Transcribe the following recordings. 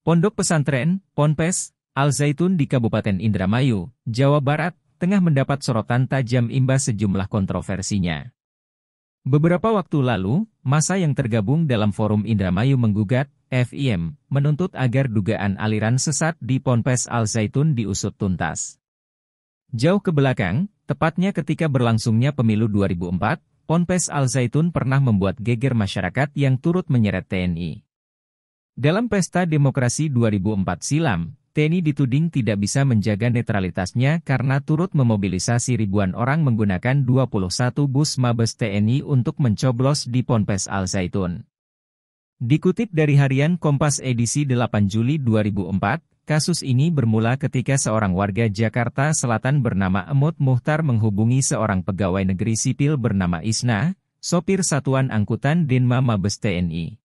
Pondok Pesantren, Ponpes, Al-Zaitun di Kabupaten Indramayu, Jawa Barat, tengah mendapat sorotan tajam imbas sejumlah kontroversinya. Beberapa waktu lalu, masa yang tergabung dalam forum Indramayu menggugat, FIM, menuntut agar dugaan aliran sesat di Ponpes Al-Zaitun diusut tuntas. Jauh ke belakang, tepatnya ketika berlangsungnya pemilu 2004, Ponpes Al-Zaitun pernah membuat geger masyarakat yang turut menyeret TNI. Dalam pesta demokrasi 2004 silam, TNI dituding tidak bisa menjaga netralitasnya karena turut memobilisasi ribuan orang menggunakan 21 bus Mabes TNI untuk mencoblos di Ponpes Al Zaitun. Dikutip dari harian Kompas edisi 8 Juli 2004, kasus ini bermula ketika seorang warga Jakarta Selatan bernama Emut Muhtar menghubungi seorang pegawai negeri sipil bernama Isna, sopir satuan angkutan Denma Mabes TNI.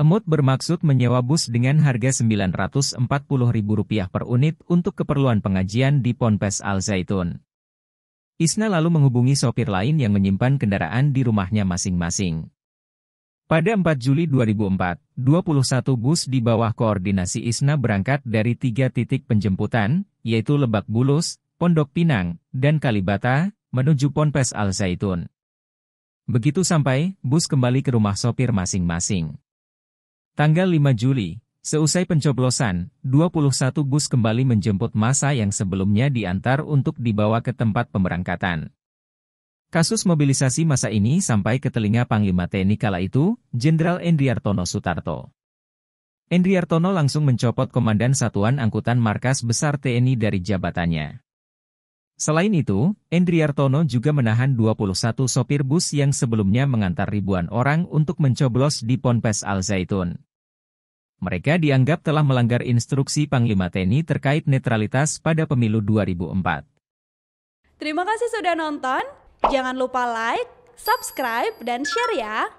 Emut bermaksud menyewa bus dengan harga Rp940.000 per unit untuk keperluan pengajian di Ponpes Al Zaitun. Isna lalu menghubungi sopir lain yang menyimpan kendaraan di rumahnya masing-masing. Pada 4 Juli 2004, 21 bus di bawah koordinasi Isna berangkat dari tiga titik penjemputan, yaitu Lebak Bulus, Pondok Pinang, dan Kalibata, menuju Ponpes Al Zaitun. Begitu sampai, bus kembali ke rumah sopir masing-masing. Tanggal 5 Juli, seusai pencoblosan, 21 bus kembali menjemput masa yang sebelumnya diantar untuk dibawa ke tempat pemberangkatan. Kasus mobilisasi masa ini sampai ke telinga Panglima TNI kala itu, Jenderal Endriartono Sutarto. Endriartono langsung mencopot Komandan Satuan Angkutan Markas Besar TNI dari jabatannya. Selain itu, Endriartono juga menahan 21 sopir bus yang sebelumnya mengantar ribuan orang untuk mencoblos di Ponpes Al Zaitun. Mereka dianggap telah melanggar instruksi Panglima TNI terkait netralitas pada pemilu 2004. Terima kasih sudah nonton. Jangan lupa like, subscribe, dan share ya.